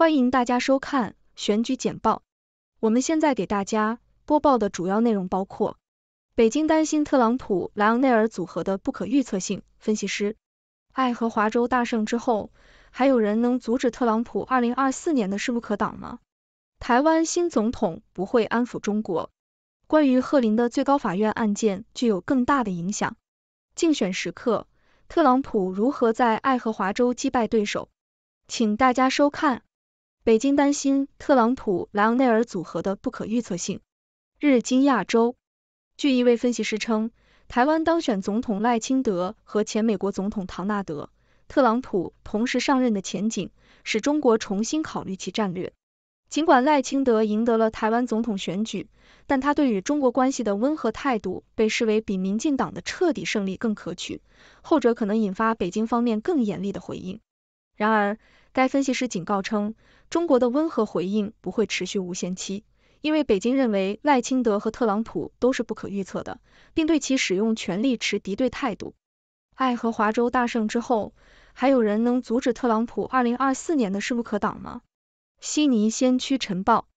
欢迎大家收看选举简报。我们现在给大家播报的主要内容包括：北京担心特朗普莱昂内尔组合的不可预测性；分析师爱荷华州大胜之后，还有人能阻止特朗普2024年的势不可挡吗？台湾新总统不会安抚中国。关于贺林的最高法院案件具有更大的影响。竞选时刻，特朗普如何在爱荷华州击败对手？请大家收看。北京担心特朗普莱昂内尔组合的不可预测性。日经亚洲，据一位分析师称，台湾当选总统赖清德和前美国总统唐纳德特朗普同时上任的前景，使中国重新考虑其战略。尽管赖清德赢得了台湾总统选举，但他对于中国关系的温和态度被视为比民进党的彻底胜利更可取，后者可能引发北京方面更严厉的回应。然而，该分析师警告称。中国的温和回应不会持续无限期，因为北京认为赖清德和特朗普都是不可预测的，并对其使用权力持敌对态度。爱荷华州大胜之后，还有人能阻止特朗普二零二四年的势不可挡吗？悉尼先驱晨报，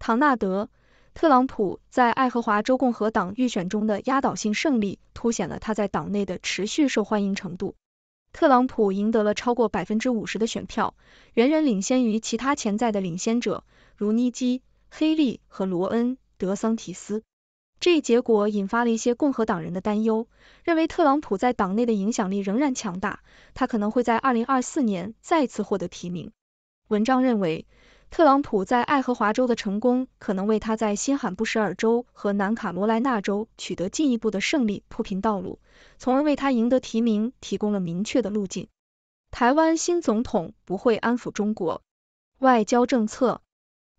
唐纳德·特朗普在爱荷华州共和党预选中的压倒性胜利，凸显了他在党内的持续受欢迎程度。特朗普赢得了超过百分之五十的选票，远远领先于其他潜在的领先者，如尼基·黑利和罗恩·德桑提斯。这一结果引发了一些共和党人的担忧，认为特朗普在党内的影响力仍然强大，他可能会在二零二四年再次获得提名。文章认为。特朗普在爱荷华州的成功，可能为他在新罕布什尔州和南卡罗来纳州取得进一步的胜利铺平道路，从而为他赢得提名提供了明确的路径。台湾新总统不会安抚中国外交政策。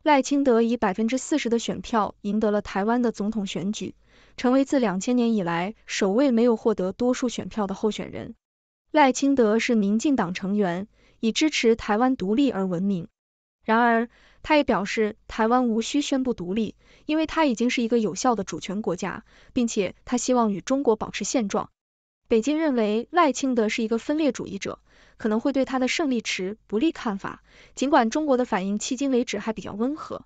赖清德以百分之四十的选票赢得了台湾的总统选举，成为自两千年以来首位没有获得多数选票的候选人。赖清德是民进党成员，以支持台湾独立而闻名。然而，他也表示台湾无需宣布独立，因为他已经是一个有效的主权国家，并且他希望与中国保持现状。北京认为赖清德是一个分裂主义者，可能会对他的胜利持不利看法。尽管中国的反应迄今为止还比较温和。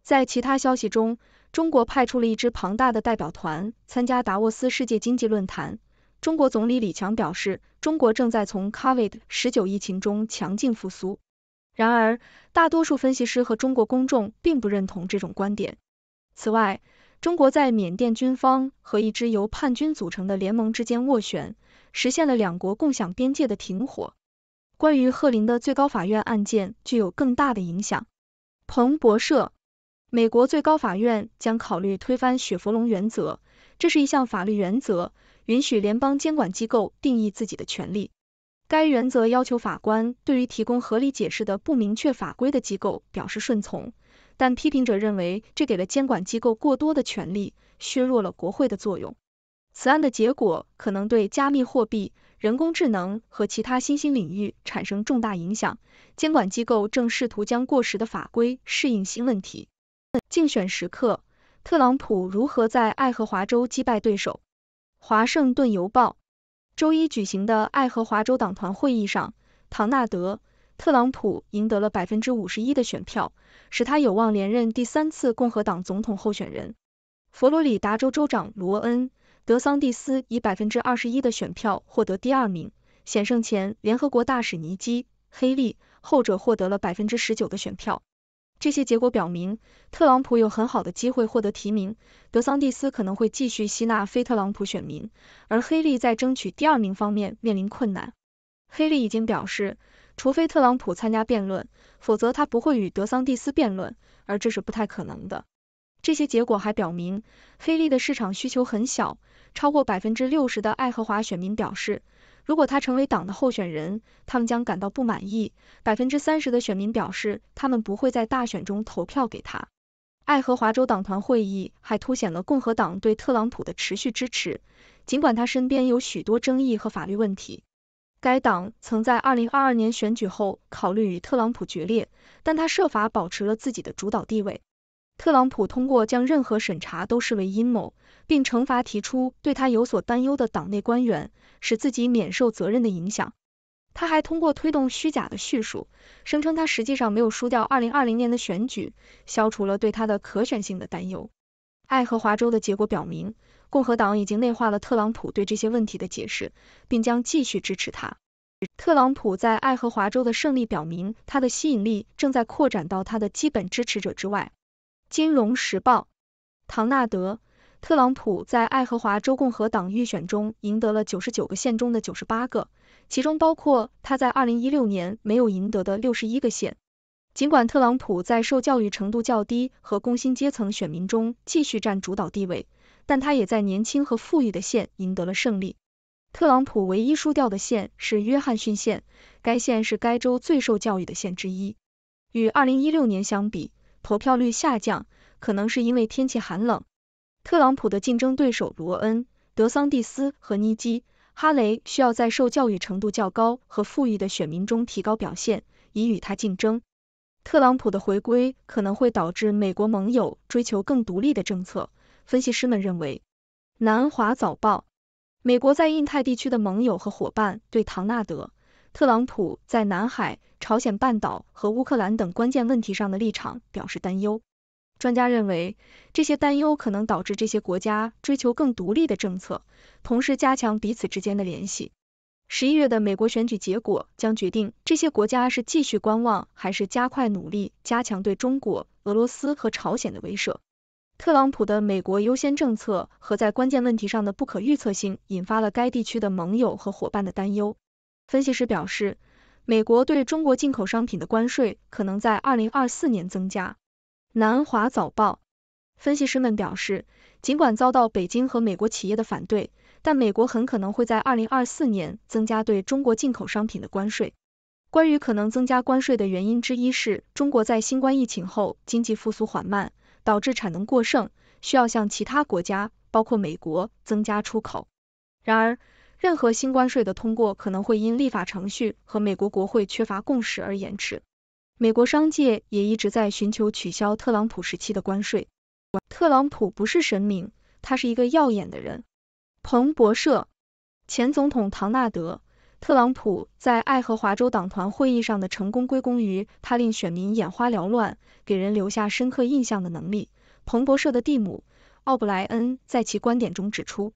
在其他消息中，中国派出了一支庞大的代表团参加达沃斯世界经济论坛。中国总理李强表示，中国正在从 Covid 十九疫情中强劲复苏。然而，大多数分析师和中国公众并不认同这种观点。此外，中国在缅甸军方和一支由叛军组成的联盟之间斡旋，实现了两国共享边界的停火。关于贺林的最高法院案件具有更大的影响。彭博社，美国最高法院将考虑推翻雪佛龙原则，这是一项法律原则，允许联邦监管机构定义自己的权利。该原则要求法官对于提供合理解释的不明确法规的机构表示顺从，但批评者认为这给了监管机构过多的权利，削弱了国会的作用。此案的结果可能对加密货币、人工智能和其他新兴领域产生重大影响。监管机构正试图将过时的法规适应新问题。竞选时刻，特朗普如何在爱荷华州击败对手？华盛顿邮报。周一举行的爱荷华州党团会议上，唐纳德·特朗普赢得了百分之五十一的选票，使他有望连任第三次共和党总统候选人。佛罗里达州州长罗恩·德桑蒂斯以百分之二十一的选票获得第二名，险胜前联合国大使尼基·黑利，后者获得了百分之十九的选票。这些结果表明，特朗普有很好的机会获得提名，德桑蒂斯可能会继续吸纳非特朗普选民，而黑利在争取第二名方面面临困难。黑利已经表示，除非特朗普参加辩论，否则他不会与德桑蒂斯辩论，而这是不太可能的。这些结果还表明，黑利的市场需求很小，超过百分之六十的爱荷华选民表示。如果他成为党的候选人，他们将感到不满意。百分之三十的选民表示，他们不会在大选中投票给他。爱荷华州党团会议还凸显了共和党对特朗普的持续支持，尽管他身边有许多争议和法律问题。该党曾在二零二二年选举后考虑与特朗普决裂，但他设法保持了自己的主导地位。特朗普通过将任何审查都视为阴谋，并惩罚提出对他有所担忧的党内官员，使自己免受责任的影响。他还通过推动虚假的叙述，声称他实际上没有输掉二零二零年的选举，消除了对他的可选性的担忧。爱荷华州的结果表明，共和党已经内化了特朗普对这些问题的解释，并将继续支持他。特朗普在爱荷华州的胜利表明，他的吸引力正在扩展到他的基本支持者之外。《金融时报》唐纳德·特朗普在爱荷华州共和党预选中赢得了九十九个县中的九十八个，其中包括他在二零一六年没有赢得的六十一个县。尽管特朗普在受教育程度较低和工薪阶层选民中继续占主导地位，但他也在年轻和富裕的县赢得了胜利。特朗普唯一输掉的县是约翰逊县，该县是该州最受教育的县之一。与二零一六年相比，投票率下降，可能是因为天气寒冷。特朗普的竞争对手罗恩·德桑蒂斯和尼基·哈雷需要在受教育程度较高和富裕的选民中提高表现，以与他竞争。特朗普的回归可能会导致美国盟友追求更独立的政策。分析师们认为，《南华早报》美国在印太地区的盟友和伙伴对唐纳德。特朗普在南海、朝鲜半岛和乌克兰等关键问题上的立场表示担忧。专家认为，这些担忧可能导致这些国家追求更独立的政策，同时加强彼此之间的联系。十一月的美国选举结果将决定这些国家是继续观望，还是加快努力加强对中国、俄罗斯和朝鲜的威慑。特朗普的美国优先政策和在关键问题上的不可预测性，引发了该地区的盟友和伙伴的担忧。分析师表示，美国对中国进口商品的关税可能在二零二四年增加。南华早报分析师们表示，尽管遭到北京和美国企业的反对，但美国很可能会在二零二四年增加对中国进口商品的关税。关于可能增加关税的原因之一是，中国在新冠疫情后经济复苏缓慢，导致产能过剩，需要向其他国家，包括美国，增加出口。然而，任何新关税的通过可能会因立法程序和美国国会缺乏共识而延迟。美国商界也一直在寻求取消特朗普时期的关税。特朗普不是神明，他是一个耀眼的人。彭博社前总统唐纳德·特朗普在爱荷华州党团会议上的成功归功于他令选民眼花缭乱、给人留下深刻印象的能力。彭博社的蒂姆·奥布莱恩在其观点中指出。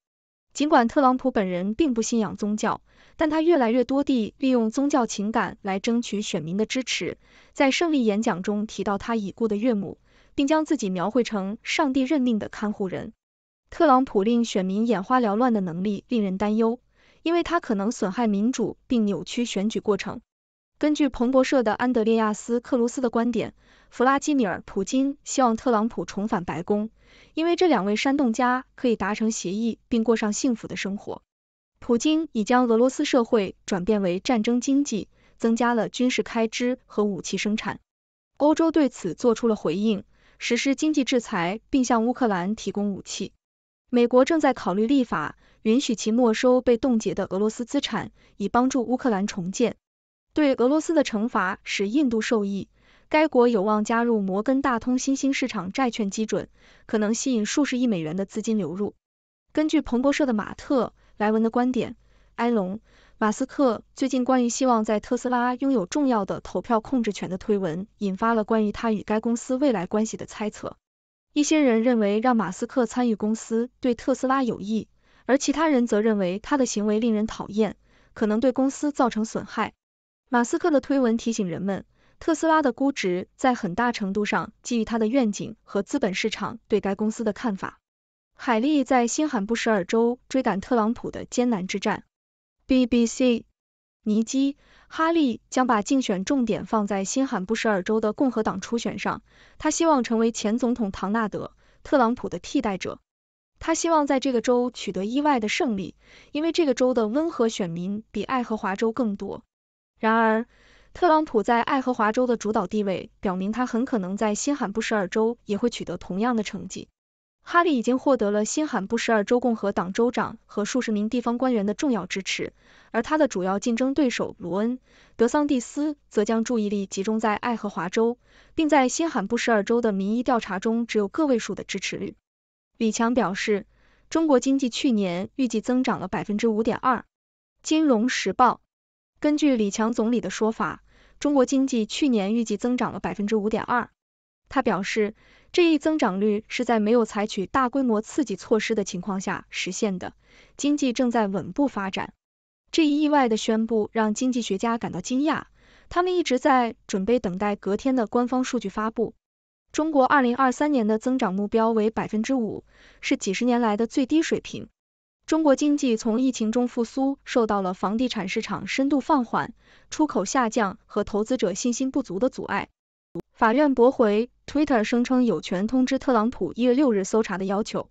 尽管特朗普本人并不信仰宗教，但他越来越多地利用宗教情感来争取选民的支持。在胜利演讲中，提到他已故的岳母，并将自己描绘成上帝任命的看护人。特朗普令选民眼花缭乱的能力令人担忧，因为他可能损害民主并扭曲选举过程。根据彭博社的安德烈亚斯克鲁斯的观点，弗拉基米尔普京希望特朗普重返白宫，因为这两位煽动家可以达成协议并过上幸福的生活。普京已将俄罗斯社会转变为战争经济，增加了军事开支和武器生产。欧洲对此做出了回应，实施经济制裁并向乌克兰提供武器。美国正在考虑立法，允许其没收被冻结的俄罗斯资产，以帮助乌克兰重建。对俄罗斯的惩罚使印度受益，该国有望加入摩根大通新兴市场债券基准，可能吸引数十亿美元的资金流入。根据彭博社的马特·莱文的观点，埃隆·马斯克最近关于希望在特斯拉拥有重要的投票控制权的推文，引发了关于他与该公司未来关系的猜测。一些人认为让马斯克参与公司对特斯拉有益，而其他人则认为他的行为令人讨厌，可能对公司造成损害。马斯克的推文提醒人们，特斯拉的估值在很大程度上基于他的愿景和资本市场对该公司的看法。海利在新罕布什尔州追赶特朗普的艰难之战。BBC，尼基·哈利将把竞选重点放在新罕布什尔州的共和党初选上。他希望成为前总统唐纳德·特朗普的替代者。他希望在这个州取得意外的胜利，因为这个州的温和选民比爱荷华州更多。然而，特朗普在爱荷华州的主导地位表明，他很可能在新罕布什尔州也会取得同样的成绩。哈利已经获得了新罕布什尔州共和党州长和数十名地方官员的重要支持，而他的主要竞争对手罗恩·德桑蒂斯则将注意力集中在爱荷华州，并在新罕布什尔州的民意调查中只有个位数的支持率。李强表示，中国经济去年预计增长了百分之五点二。《金融时报》根据李强总理的说法，中国经济去年预计增长了百分之五点二。他表示，这一增长率是在没有采取大规模刺激措施的情况下实现的，经济正在稳步发展。这一意外的宣布让经济学家感到惊讶，他们一直在准备等待隔天的官方数据发布。中国二零二三年的增长目标为百分之五，是几十年来的最低水平。中国经济从疫情中复苏受到了房地产市场深度放缓、出口下降和投资者信心不足的阻碍。法院驳回 Twitter 声称有权通知特朗普一月六日搜查的要求。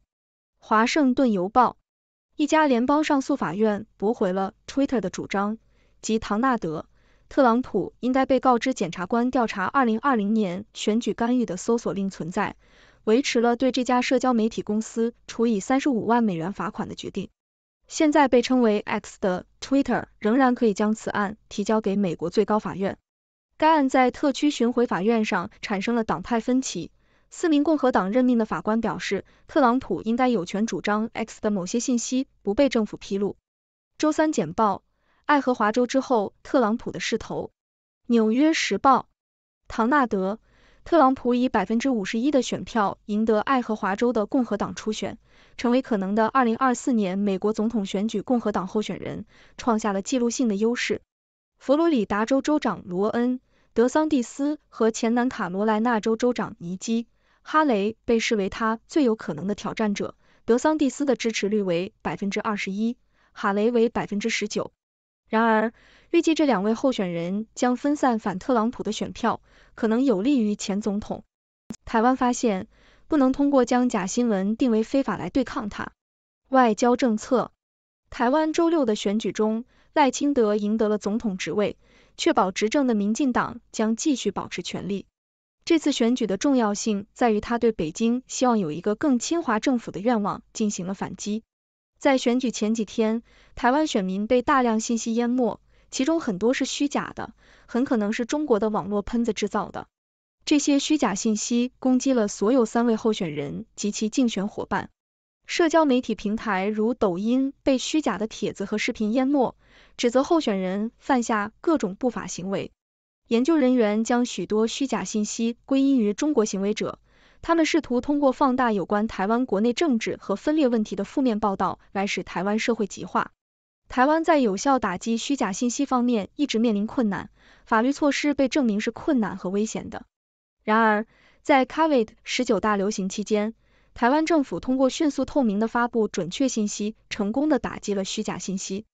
华盛顿邮报，一家联邦上诉法院驳回了 Twitter 的主张，即唐纳德·特朗普应该被告知检察官调查二零二零年选举干预的搜索令存在。维持了对这家社交媒体公司处以三十五万美元罚款的决定。现在被称为 X 的 Twitter 仍然可以将此案提交给美国最高法院。该案在特区巡回法院上产生了党派分歧。四名共和党任命的法官表示，特朗普应该有权主张 X 的某些信息不被政府披露。周三简报，爱荷华州之后，特朗普的势头。纽约时报，唐纳德。特朗普以百分之五十一的选票赢得爱荷华州的共和党初选，成为可能的二零二四年美国总统选举共和党候选人，创下了记录性的优势。佛罗里达州州长罗恩·德桑蒂斯和前南卡罗来纳州州长尼基·哈雷被视为他最有可能的挑战者。德桑蒂斯的支持率为百分之二十一，哈雷为百分之十九。然而，预计这两位候选人将分散反特朗普的选票，可能有利于前总统。台湾发现不能通过将假新闻定为非法来对抗他。外交政策：台湾周六的选举中，赖清德赢得了总统职位，确保执政的民进党将继续保持权力。这次选举的重要性在于他对北京希望有一个更亲华政府的愿望进行了反击。在选举前几天，台湾选民被大量信息淹没，其中很多是虚假的，很可能是中国的网络喷子制造的。这些虚假信息攻击了所有三位候选人及其竞选伙伴。社交媒体平台如抖音被虚假的帖子和视频淹没，指责候选人犯下各种不法行为。研究人员将许多虚假信息归因于中国行为者。他们试图通过放大有关台湾国内政治和分裂问题的负面报道，来使台湾社会极化。台湾在有效打击虚假信息方面一直面临困难，法律措施被证明是困难和危险的。然而，在 COVID 十九大流行期间，台湾政府通过迅速透明的发布准确信息，成功的打击了虚假信息。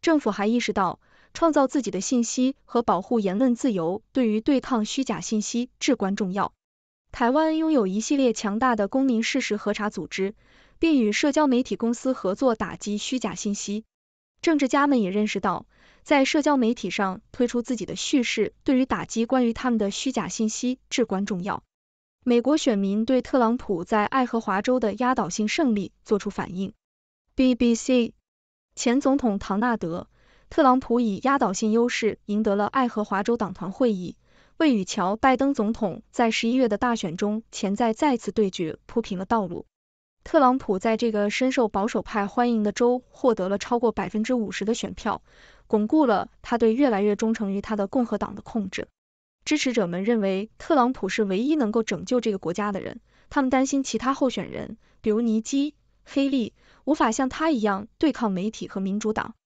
政府还意识到，创造自己的信息和保护言论自由对于对抗虚假信息至关重要。台湾拥有一系列强大的公民事实核查组织，并与社交媒体公司合作打击虚假信息。政治家们也认识到，在社交媒体上推出自己的叙事，对于打击关于他们的虚假信息至关重要。美国选民对特朗普在爱荷华州的压倒性胜利作出反应。BBC，前总统唐纳德·特朗普以压倒性优势赢得了爱荷华州党团会议。为与乔·拜登总统在十一月的大选中潜在再次对决铺平了道路。特朗普在这个深受保守派欢迎的州获得了超过百分之五十的选票，巩固了他对越来越忠诚于他的共和党的控制。支持者们认为特朗普是唯一能够拯救这个国家的人。他们担心其他候选人，比如尼基·黑利，无法像他一样对抗媒体和民主党。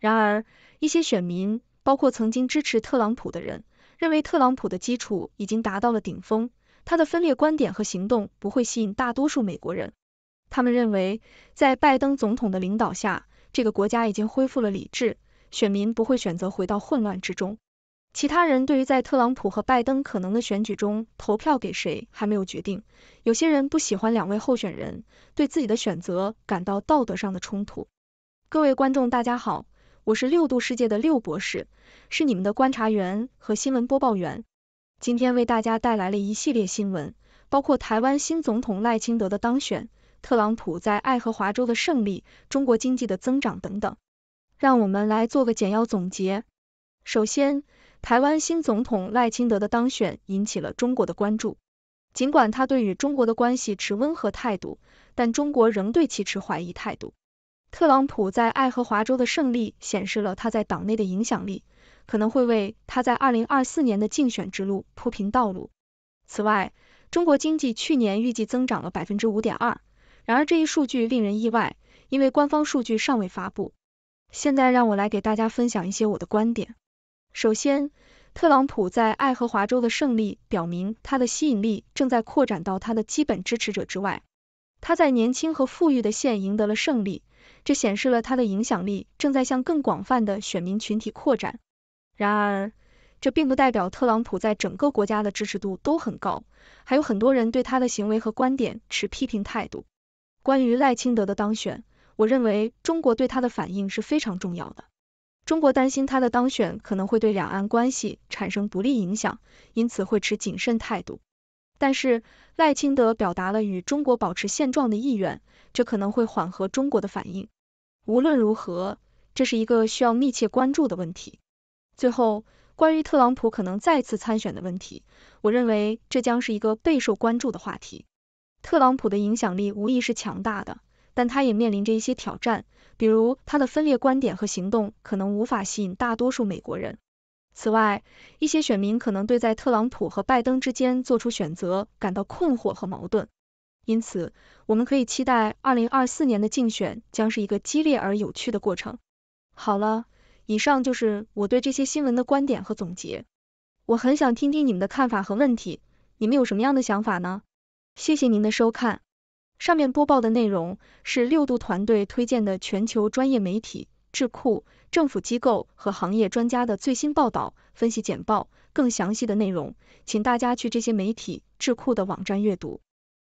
然而，一些选民，包括曾经支持特朗普的人，认为特朗普的基础已经达到了顶峰，他的分裂观点和行动不会吸引大多数美国人。他们认为，在拜登总统的领导下，这个国家已经恢复了理智，选民不会选择回到混乱之中。其他人对于在特朗普和拜登可能的选举中投票给谁还没有决定。有些人不喜欢两位候选人，对自己的选择感到道德上的冲突。各位观众，大家好。我是六度世界的六博士，是你们的观察员和新闻播报员。今天为大家带来了一系列新闻，包括台湾新总统赖清德的当选、特朗普在爱荷华州的胜利、中国经济的增长等等。让我们来做个简要总结。首先，台湾新总统赖清德的当选引起了中国的关注，尽管他对与中国的关系持温和态度，但中国仍对其持怀疑态度。特朗普在爱荷华州的胜利显示了他在党内的影响力，可能会为他在二零二四年的竞选之路铺平道路。此外，中国经济去年预计增长了百分之五点二，然而这一数据令人意外，因为官方数据尚未发布。现在让我来给大家分享一些我的观点。首先，特朗普在爱荷华州的胜利表明他的吸引力正在扩展到他的基本支持者之外，他在年轻和富裕的县赢得了胜利。这显示了他的影响力正在向更广泛的选民群体扩展。然而，这并不代表特朗普在整个国家的支持度都很高，还有很多人对他的行为和观点持批评态度。关于赖清德的当选，我认为中国对他的反应是非常重要的。中国担心他的当选可能会对两岸关系产生不利影响，因此会持谨慎态度。但是，赖清德表达了与中国保持现状的意愿，这可能会缓和中国的反应。无论如何，这是一个需要密切关注的问题。最后，关于特朗普可能再次参选的问题，我认为这将是一个备受关注的话题。特朗普的影响力无疑是强大的，但他也面临着一些挑战，比如他的分裂观点和行动可能无法吸引大多数美国人。此外，一些选民可能对在特朗普和拜登之间做出选择感到困惑和矛盾。因此，我们可以期待二零二四年的竞选将是一个激烈而有趣的过程。好了，以上就是我对这些新闻的观点和总结。我很想听听你们的看法和问题，你们有什么样的想法呢？谢谢您的收看。上面播报的内容是六度团队推荐的全球专业媒体、智库、政府机构和行业专家的最新报道、分析简报。更详细的内容，请大家去这些媒体、智库的网站阅读。